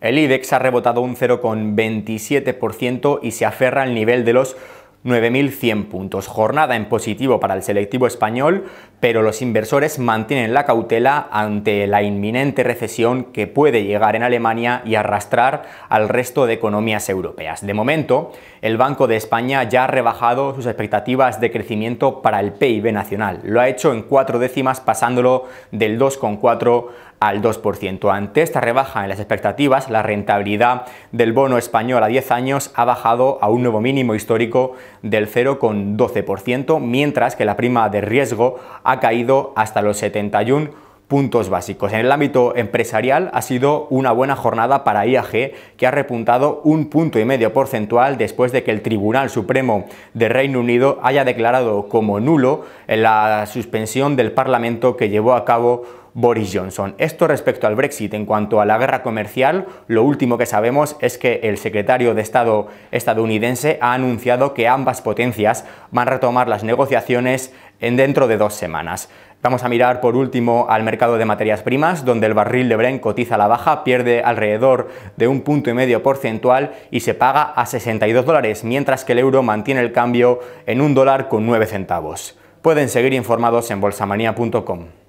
El IDEX ha rebotado un 0,27% y se aferra al nivel de los 9.100 puntos. Jornada en positivo para el selectivo español, pero los inversores mantienen la cautela ante la inminente recesión que puede llegar en Alemania y arrastrar al resto de economías europeas. De momento, el Banco de España ya ha rebajado sus expectativas de crecimiento para el PIB nacional. Lo ha hecho en cuatro décimas, pasándolo del 2,4 al 2%. Ante esta rebaja en las expectativas, la rentabilidad del bono español a 10 años ha bajado a un nuevo mínimo histórico del 0,12%, mientras que la prima de riesgo ha caído hasta los 71 puntos básicos. En el ámbito empresarial ha sido una buena jornada para IAG, que ha repuntado un punto y medio porcentual después de que el Tribunal Supremo de Reino Unido haya declarado como nulo la suspensión del Parlamento que llevó a cabo Boris Johnson. Esto respecto al Brexit. En cuanto a la guerra comercial, lo último que sabemos es que el secretario de Estado estadounidense ha anunciado que ambas potencias van a retomar las negociaciones en dentro de dos semanas. Vamos a mirar por último al mercado de materias primas, donde el barril de Bren cotiza a la baja, pierde alrededor de un punto y medio porcentual y se paga a 62 dólares, mientras que el euro mantiene el cambio en un dólar con 9 centavos. Pueden seguir informados en bolsamanía.com.